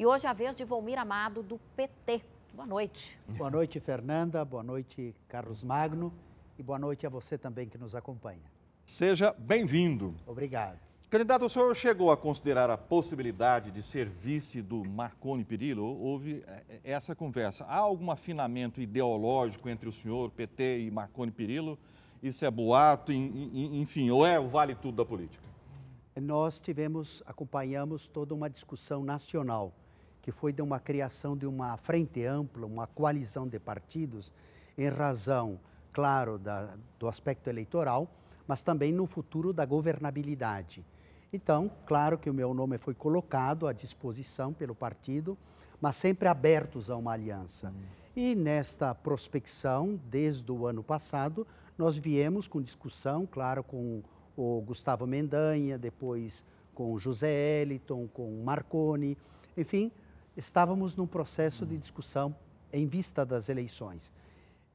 E hoje é a vez de Volmir Amado, do PT. Boa noite. Boa noite, Fernanda. Boa noite, Carlos Magno. E boa noite a você também que nos acompanha. Seja bem-vindo. Obrigado. Candidato, o senhor chegou a considerar a possibilidade de ser vice do Marconi Perillo? Houve eh, essa conversa. Há algum afinamento ideológico entre o senhor, PT e Marconi Perillo? Isso é boato, enfim, ou é o vale tudo da política? Nós tivemos, acompanhamos toda uma discussão nacional que foi de uma criação de uma frente ampla, uma coalizão de partidos, em razão, claro, da, do aspecto eleitoral, mas também no futuro da governabilidade. Então, claro que o meu nome foi colocado à disposição pelo partido, mas sempre abertos a uma aliança. Uhum. E nesta prospecção, desde o ano passado, nós viemos com discussão, claro, com o Gustavo Mendanha, depois com José Eliton, com Marconi, enfim, estávamos num processo de discussão em vista das eleições.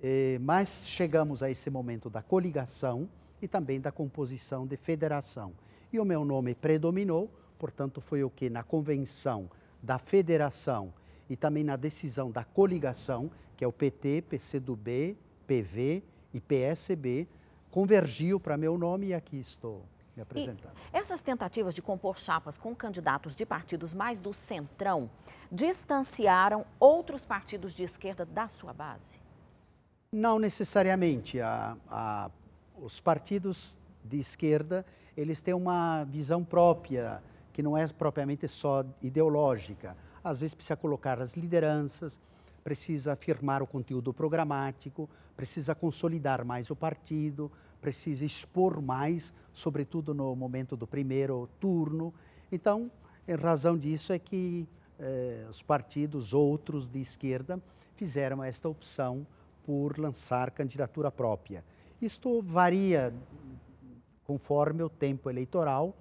Eh, mas chegamos a esse momento da coligação e também da composição de federação. E o meu nome predominou, portanto, foi o que na convenção da federação e também na decisão da coligação, que é o PT, PCdoB, PV e PSB, convergiu para meu nome e aqui estou me apresentando. E essas tentativas de compor chapas com candidatos de partidos mais do centrão distanciaram outros partidos de esquerda da sua base? Não necessariamente. A, a, os partidos de esquerda eles têm uma visão própria que não é propriamente só ideológica. Às vezes precisa colocar as lideranças, precisa afirmar o conteúdo programático, precisa consolidar mais o partido, precisa expor mais, sobretudo no momento do primeiro turno. Então, em razão disso é que eh, os partidos outros de esquerda fizeram esta opção por lançar candidatura própria. Isto varia conforme o tempo eleitoral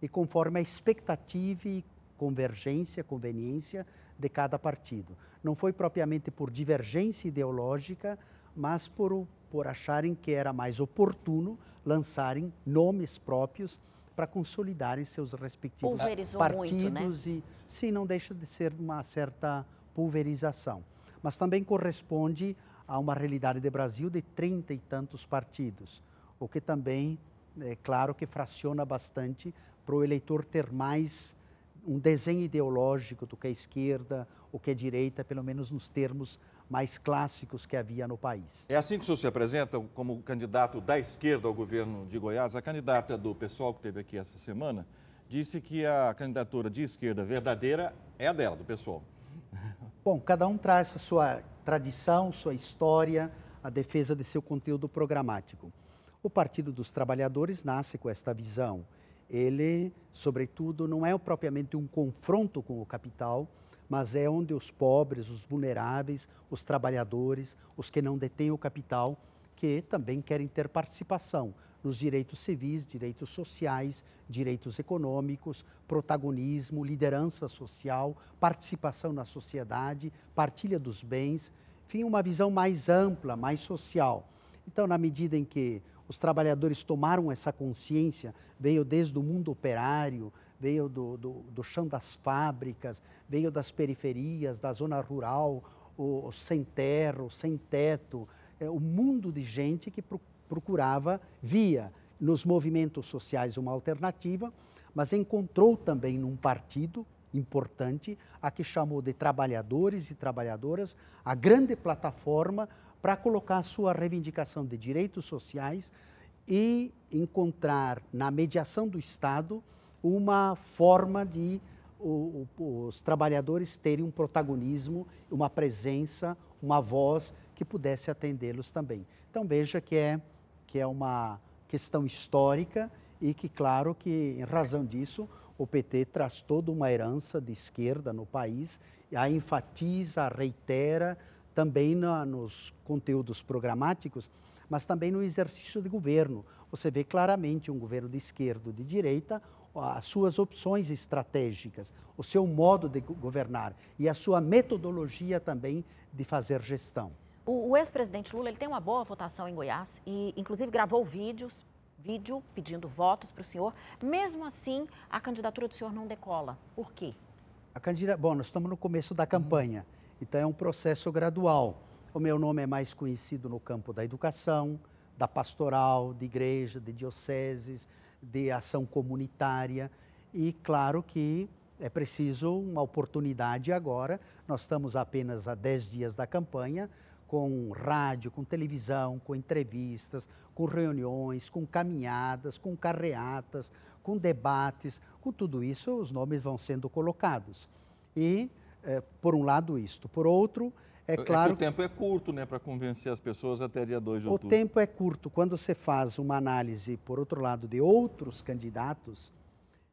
e conforme a expectativa e convergência, conveniência de cada partido. Não foi propriamente por divergência ideológica, mas por, por acharem que era mais oportuno lançarem nomes próprios para consolidarem seus respectivos Pulverizou partidos muito, né? e sim não deixa de ser uma certa pulverização, mas também corresponde a uma realidade de Brasil de trinta e tantos partidos, o que também é claro que fraciona bastante para o eleitor ter mais um desenho ideológico do que é esquerda, o que é direita, pelo menos nos termos mais clássicos que havia no país. É assim que o senhor se apresenta como candidato da esquerda ao governo de Goiás. A candidata do pessoal que teve aqui essa semana disse que a candidatura de esquerda verdadeira é a dela, do pessoal. Bom, cada um traz a sua tradição, sua história, a defesa de seu conteúdo programático. O Partido dos Trabalhadores nasce com esta visão ele, sobretudo, não é propriamente um confronto com o capital, mas é onde os pobres, os vulneráveis, os trabalhadores, os que não detêm o capital, que também querem ter participação nos direitos civis, direitos sociais, direitos econômicos, protagonismo, liderança social, participação na sociedade, partilha dos bens, enfim, uma visão mais ampla, mais social. Então, na medida em que os trabalhadores tomaram essa consciência, veio desde o mundo operário, veio do, do, do chão das fábricas, veio das periferias, da zona rural, o, o sem terra, o sem teto, é, o mundo de gente que procurava, via nos movimentos sociais uma alternativa, mas encontrou também num partido importante a que chamou de trabalhadores e trabalhadoras a grande plataforma para colocar sua reivindicação de direitos sociais e encontrar na mediação do Estado uma forma de o, o, os trabalhadores terem um protagonismo, uma presença, uma voz que pudesse atendê-los também. Então veja que é que é uma questão histórica e que claro que em razão disso o PT traz toda uma herança de esquerda no país, a enfatiza, a reitera, também na, nos conteúdos programáticos, mas também no exercício de governo. Você vê claramente um governo de esquerda ou de direita, as suas opções estratégicas, o seu modo de governar e a sua metodologia também de fazer gestão. O, o ex-presidente Lula ele tem uma boa votação em Goiás e, inclusive, gravou vídeos, vídeo pedindo votos para o senhor. Mesmo assim, a candidatura do senhor não decola. Por quê? A candidata, bom, nós estamos no começo da uhum. campanha. Então é um processo gradual. O meu nome é mais conhecido no campo da educação, da pastoral, de igreja, de dioceses, de ação comunitária. E claro que é preciso uma oportunidade agora. Nós estamos apenas a 10 dias da campanha, com rádio, com televisão, com entrevistas, com reuniões, com caminhadas, com carreatas, com debates, com tudo isso, os nomes vão sendo colocados. E é, por um lado, isto. Por outro, é, é claro. É o tempo é curto, né, para convencer as pessoas até dia 2 de outubro. O tempo é curto. Quando você faz uma análise, por outro lado, de outros candidatos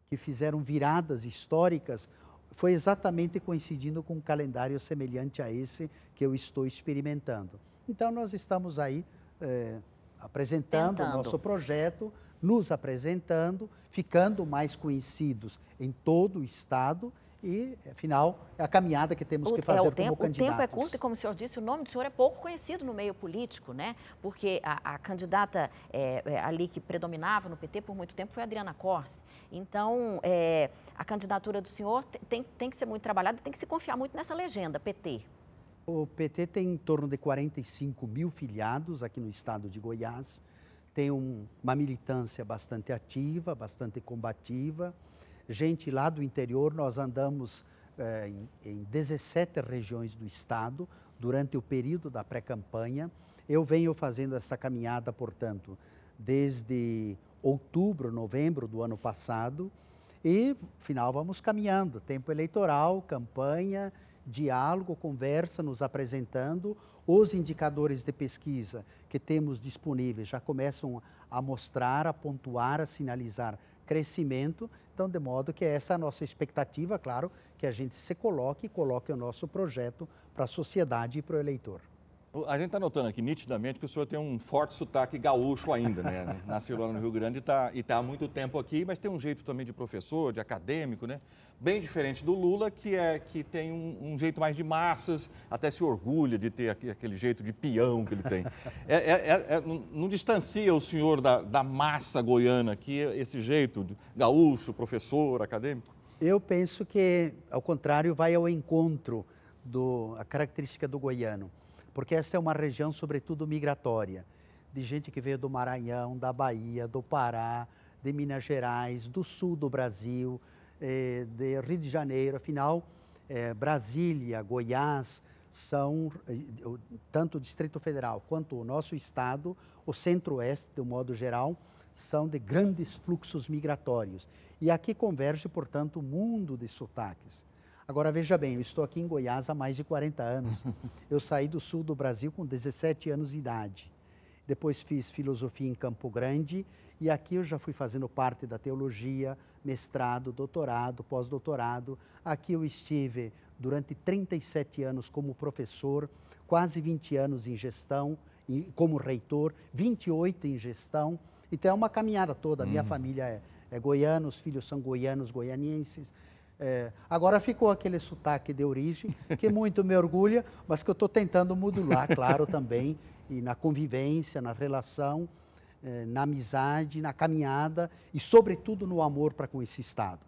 que fizeram viradas históricas, foi exatamente coincidindo com um calendário semelhante a esse que eu estou experimentando. Então, nós estamos aí é, apresentando Tentando. o nosso projeto, nos apresentando, ficando mais conhecidos em todo o Estado e, afinal, é a caminhada que temos o, que fazer é, o como tempo, candidatos. O tempo é curto e, como o senhor disse, o nome do senhor é pouco conhecido no meio político, né? Porque a, a candidata é, é ali que predominava no PT por muito tempo foi a Adriana Corse. Então, é, a candidatura do senhor tem, tem que ser muito trabalhada, tem que se confiar muito nessa legenda, PT. O PT tem em torno de 45 mil filiados aqui no estado de Goiás, tem um, uma militância bastante ativa, bastante combativa, gente lá do interior, nós andamos eh, em, em 17 regiões do estado durante o período da pré-campanha. Eu venho fazendo essa caminhada, portanto, desde outubro, novembro do ano passado. E, final, vamos caminhando. Tempo eleitoral, campanha, diálogo, conversa, nos apresentando. Os indicadores de pesquisa que temos disponíveis já começam a mostrar, a pontuar, a sinalizar crescimento. Então, de modo que essa é a nossa expectativa, claro, que a gente se coloque e coloque o nosso projeto para a sociedade e para o eleitor. A gente está notando aqui nitidamente que o senhor tem um forte sotaque gaúcho ainda, né? Nasceu lá no Rio Grande e está tá há muito tempo aqui, mas tem um jeito também de professor, de acadêmico, né? Bem diferente do Lula, que é que tem um, um jeito mais de massas, até se orgulha de ter aquele jeito de peão que ele tem. É, é, é, é, não, não, distancia o senhor da, da massa goiana, que esse jeito de gaúcho, professor, acadêmico? Eu penso que, ao contrário, vai ao encontro da característica do goiano porque essa é uma região, sobretudo, migratória, de gente que veio do Maranhão, da Bahia, do Pará, de Minas Gerais, do sul do Brasil, eh, de Rio de Janeiro, afinal, eh, Brasília, Goiás, são, eh, tanto o Distrito Federal quanto o nosso estado, o Centro-Oeste, de um modo geral, são de grandes fluxos migratórios. E aqui converge, portanto, o mundo de sotaques. Agora veja bem, eu estou aqui em Goiás há mais de 40 anos. Eu saí do sul do Brasil com 17 anos de idade. Depois fiz filosofia em Campo Grande e aqui eu já fui fazendo parte da teologia, mestrado, doutorado, pós-doutorado. Aqui eu estive durante 37 anos como professor, quase 20 anos em gestão, como reitor, 28 em gestão. Então é uma caminhada toda. A minha uhum. família é, é goiana, os filhos são goianos, goianienses. É, agora ficou aquele sotaque de origem, que muito me orgulha, mas que eu estou tentando modular, claro, também, e na convivência, na relação, é, na amizade, na caminhada e, sobretudo, no amor para com esse Estado.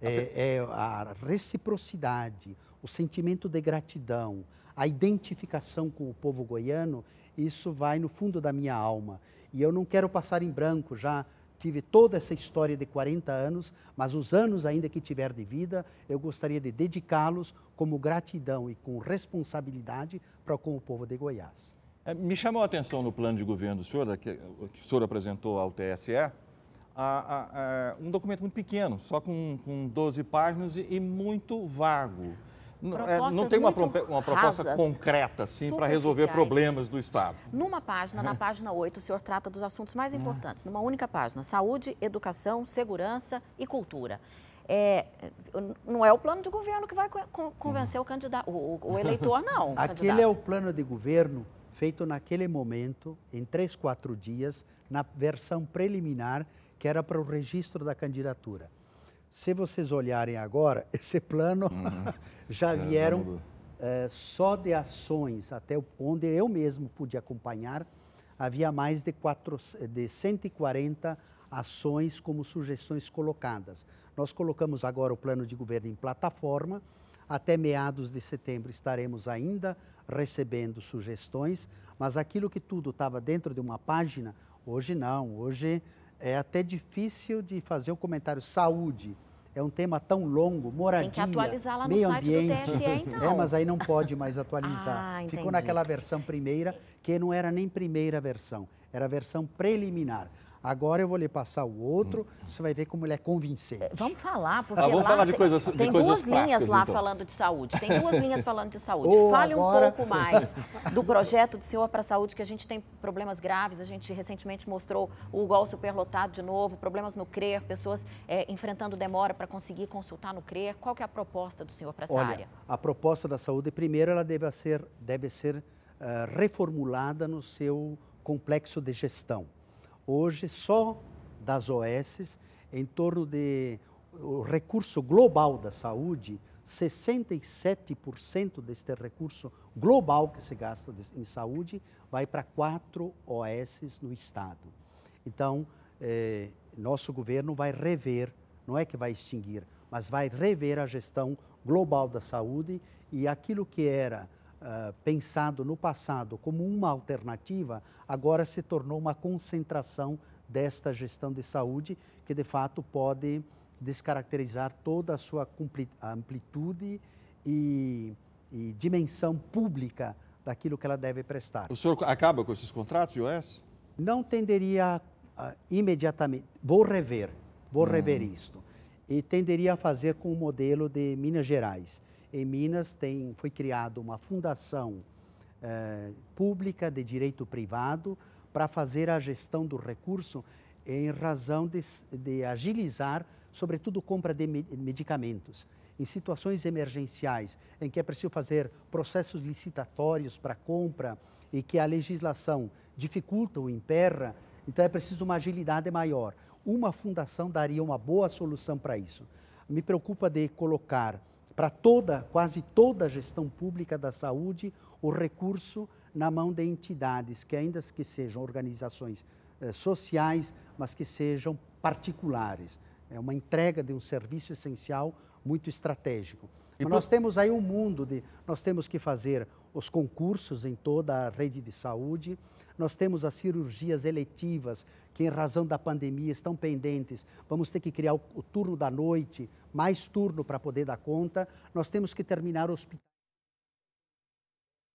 É, é, a reciprocidade, o sentimento de gratidão, a identificação com o povo goiano, isso vai no fundo da minha alma. E eu não quero passar em branco já tive toda essa história de 40 anos, mas os anos ainda que tiver de vida, eu gostaria de dedicá-los como gratidão e com responsabilidade para com o povo de Goiás. É, me chamou a atenção no plano de governo do senhor, que, que o senhor apresentou ao TSE, a, a, a, um documento muito pequeno, só com, com 12 páginas e, e muito vago. É, não tem uma, uma proposta rasas, concreta, assim, para resolver problemas do Estado. Numa página, na uhum. página 8, o senhor trata dos assuntos mais uhum. importantes, numa única página: saúde, educação, segurança e cultura. É, não é o plano de governo que vai convencer o, candidato, o, o eleitor, não. Aquele candidato. é o plano de governo feito naquele momento, em três, quatro dias, na versão preliminar, que era para o registro da candidatura. Se vocês olharem agora, esse plano uhum. É, já vieram é, só de ações, até onde eu mesmo pude acompanhar, havia mais de, quatro, de 140 ações como sugestões colocadas. Nós colocamos agora o plano de governo em plataforma. Até meados de setembro estaremos ainda recebendo sugestões, mas aquilo que tudo estava dentro de uma página, hoje não. Hoje é até difícil de fazer o um comentário saúde. É um tema tão longo, moradia, Tem que atualizar lá no meio ambiente. TSE, é, então. É, mas aí não pode mais atualizar. Ah, Ficou naquela versão primeira, que não era nem primeira versão, era a versão preliminar. Agora eu vou lhe passar o outro, você vai ver como ele é convincente. É, vamos falar, porque ah, vamos falar de coisas, tem, de tem coisas duas linhas lá então. falando de saúde. Tem duas linhas falando de saúde. Oh, Fale agora... um pouco mais do projeto do Senhor para a Saúde, que a gente tem problemas graves. A gente recentemente mostrou o gol superlotado de novo, problemas no CRER, pessoas é, enfrentando demora para conseguir consultar no CRER. Qual que é a proposta do senhor para essa Olha, área? A proposta da saúde, primeiro, ela deve ser, deve ser uh, reformulada no seu complexo de gestão. Hoje, só das OS, em torno de o recurso global da saúde, 67% deste recurso global que se gasta em saúde vai para quatro OS no Estado. Então, eh, nosso governo vai rever, não é que vai extinguir, mas vai rever a gestão global da saúde e aquilo que era ah, pensado no passado como uma alternativa, agora se tornou uma concentração desta gestão de saúde, que de fato pode descaracterizar toda a sua amplitude e, e dimensão pública daquilo que ela deve prestar. O senhor acaba com esses contratos IOS? Não tenderia uh, imediatamente. Vou rever, vou hum. rever isto. E tenderia a fazer com o modelo de Minas Gerais em Minas tem, foi criada uma fundação eh, pública de direito privado para fazer a gestão do recurso em razão de, de agilizar, sobretudo, compra de medicamentos. Em situações emergenciais, em que é preciso fazer processos licitatórios para compra e que a legislação dificulta ou imperra. então é preciso uma agilidade maior. Uma fundação daria uma boa solução para isso. Me preocupa de colocar para toda, quase toda a gestão pública da saúde, o recurso na mão de entidades que ainda que sejam organizações eh, sociais, mas que sejam particulares. É uma entrega de um serviço essencial muito estratégico. nós temos aí um mundo de nós temos que fazer os concursos em toda a rede de saúde, nós temos as cirurgias eletivas, que em razão da pandemia estão pendentes. Vamos ter que criar o, o turno da noite, mais turno para poder dar conta. Nós temos que terminar o hospital.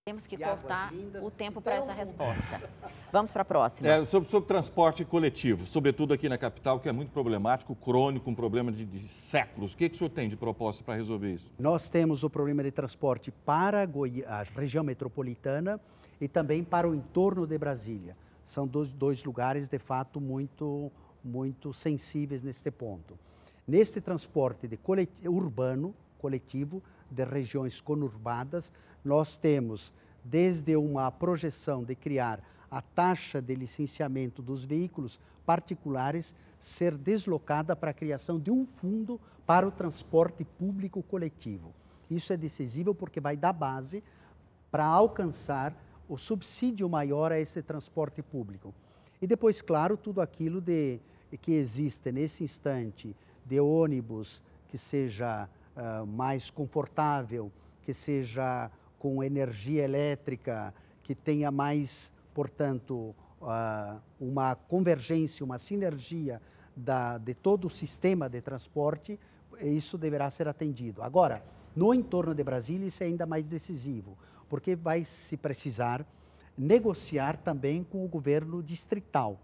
Temos que cortar o tempo para essa então, resposta. Vamos para a próxima. É, sobre, sobre, transporte coletivo, sobretudo aqui na capital, que é muito problemático, crônico, um problema de, de séculos. O que, é que o senhor tem de proposta para resolver isso? Nós temos o problema de transporte para a, a região metropolitana e também para o entorno de Brasília. São dois, dois lugares, de fato, muito, muito sensíveis neste ponto. Neste transporte de colet urbano, coletivo, de regiões conurbadas, nós temos desde uma projeção de criar a taxa de licenciamento dos veículos particulares ser deslocada para a criação de um fundo para o transporte público coletivo. Isso é decisivo porque vai dar base para alcançar o subsídio maior a esse transporte público. E depois, claro, tudo aquilo de, que existe nesse instante de ônibus que seja uh, mais confortável, que seja com energia elétrica, que tenha mais, portanto, uh, uma convergência, uma sinergia da, de todo o sistema de transporte, isso deverá ser atendido. Agora, no entorno de Brasília, isso é ainda mais decisivo, porque vai se precisar negociar também com o governo distrital,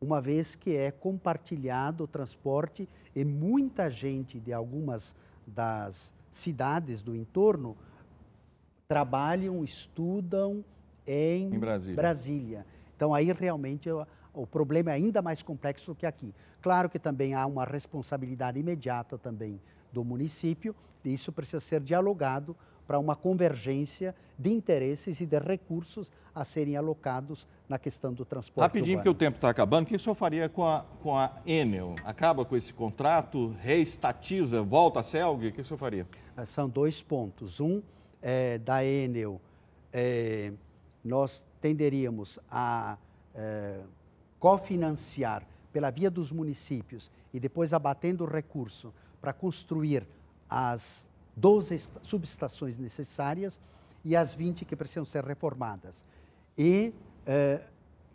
uma vez que é compartilhado o transporte e muita gente de algumas das cidades do entorno trabalham, estudam em, em Brasília. Brasília. Então aí realmente o problema é ainda mais complexo do que aqui. Claro que também há uma responsabilidade imediata também do município e isso precisa ser dialogado para uma convergência de interesses e de recursos a serem alocados na questão do transporte. Rapidinho, urbano. que o tempo está acabando, o que o senhor faria com a, com a Enel? Acaba com esse contrato, reestatiza, volta a Celg? O que o senhor faria? É, são dois pontos. Um, é, da Enel, é, nós tenderíamos a. É, cofinanciar pela via dos municípios e depois abatendo o recurso para construir as 12 subestações necessárias e as 20 que precisam ser reformadas. E eh,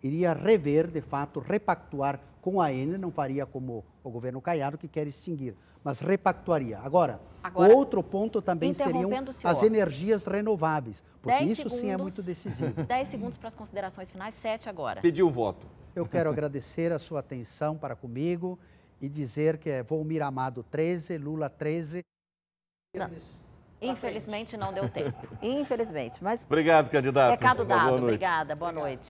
iria rever, de fato, repactuar com a Enel, não faria como o governo Caiado, que quer extinguir, mas repactuaria. Agora, Agora outro ponto também seriam as energias renováveis, porque isso segundos, sim é muito decisivo. 10 segundos para as considerações finais, 7 agora. Pediu um voto. Eu quero agradecer a sua atenção para comigo e dizer que é Volmir Amado 13, Lula 13. Não. Infelizmente não deu tempo. Infelizmente, mas... Obrigado, candidato. Recado dado. Boa obrigada. Boa noite.